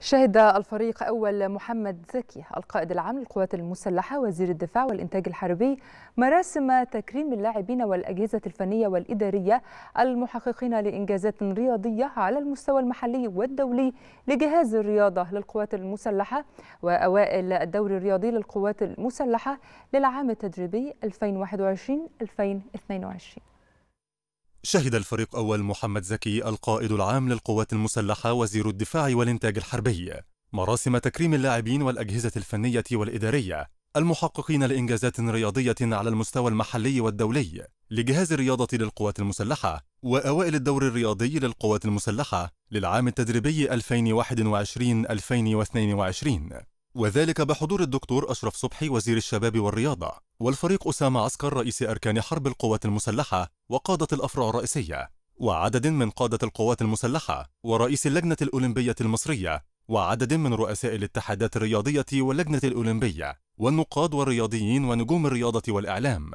شهد الفريق أول محمد زكي القائد العام للقوات المسلحة وزير الدفاع والإنتاج الحربي مراسم تكريم اللاعبين والأجهزة الفنية والإدارية المحققين لإنجازات رياضية على المستوى المحلي والدولي لجهاز الرياضة للقوات المسلحة وأوائل الدوري الرياضي للقوات المسلحة للعام التدريبي 2021-2022 شهد الفريق أول محمد زكي القائد العام للقوات المسلحة وزير الدفاع والإنتاج الحربي مراسم تكريم اللاعبين والأجهزة الفنية والإدارية المحققين لإنجازات رياضية على المستوى المحلي والدولي لجهاز الرياضة للقوات المسلحة وأوائل الدور الرياضي للقوات المسلحة للعام التدريبي 2021-2022 وذلك بحضور الدكتور أشرف صبحي وزير الشباب والرياضة والفريق أسامة عسكر رئيس أركان حرب القوات المسلحة وقادة الأفرع الرئيسية وعدد من قادة القوات المسلحة ورئيس اللجنة الأولمبية المصرية وعدد من رؤساء الاتحادات الرياضية واللجنة الأولمبية والنقاد والرياضيين ونجوم الرياضة والإعلام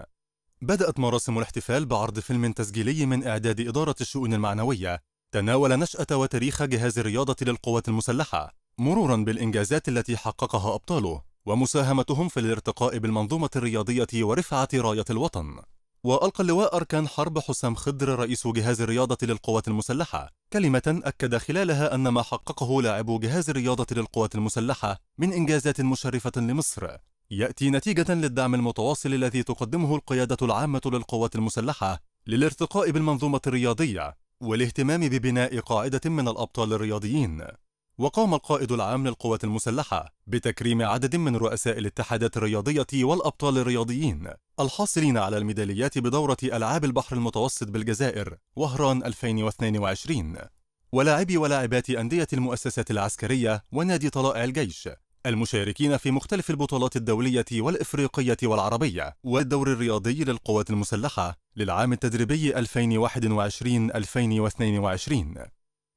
بدأت مراسم الاحتفال بعرض فيلم تسجيلي من إعداد إدارة الشؤون المعنوية تناول نشأة وتاريخ جهاز الرياضة للقوات المسلحة مرورا بالإنجازات التي حققها أبطاله ومساهمتهم في الارتقاء بالمنظومة الرياضية ورفعة راية الوطن وألقى اللواء أركان حرب حسام خضر رئيس جهاز الرياضة للقوات المسلحة كلمة أكد خلالها أن ما حققه لاعبو جهاز الرياضة للقوات المسلحة من إنجازات مشرفة لمصر يأتي نتيجة للدعم المتواصل الذي تقدمه القيادة العامة للقوات المسلحة للارتقاء بالمنظومة الرياضية والاهتمام ببناء قاعدة من الأبطال الرياضيين وقام القائد العام للقوات المسلحة بتكريم عدد من رؤساء الاتحادات الرياضية والأبطال الرياضيين الحاصلين على الميداليات بدورة ألعاب البحر المتوسط بالجزائر وهران 2022 ولاعبي ولاعبات أندية المؤسسات العسكرية ونادي طلائع الجيش المشاركين في مختلف البطولات الدولية والإفريقية والعربية والدور الرياضي للقوات المسلحة للعام التدريبي 2021-2022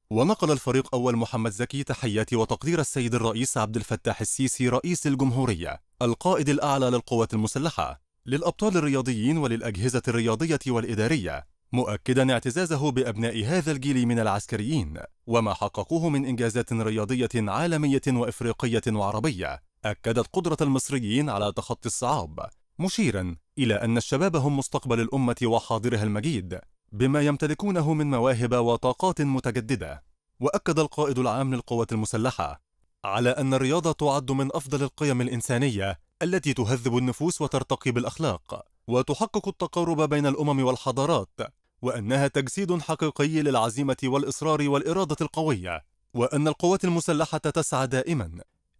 ونقل الفريق أول محمد زكي تحيات وتقدير السيد الرئيس عبد الفتاح السيسي رئيس الجمهورية القائد الأعلى للقوات المسلحة للأبطال الرياضيين وللأجهزة الرياضية والإدارية مؤكدا اعتزازه بأبناء هذا الجيل من العسكريين وما حققوه من إنجازات رياضية عالمية وإفريقية وعربية أكدت قدرة المصريين على تخطي الصعاب مشيرا إلى أن الشباب هم مستقبل الأمة وحاضرها المجيد بما يمتلكونه من مواهب وطاقات متجددة وأكد القائد العام للقوات المسلحة على أن الرياضة تعد من أفضل القيم الإنسانية التي تهذب النفوس وترتقي بالأخلاق وتحقق التقارب بين الأمم والحضارات وأنها تجسيد حقيقي للعزيمة والإصرار والإرادة القوية وأن القوات المسلحة تسعى دائما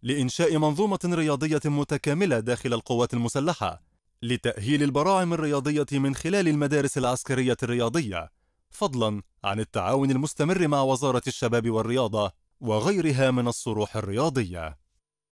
لإنشاء منظومة رياضية متكاملة داخل القوات المسلحة لتأهيل البراعم الرياضية من خلال المدارس العسكرية الرياضية فضلا عن التعاون المستمر مع وزارة الشباب والرياضة وغيرها من الصروح الرياضية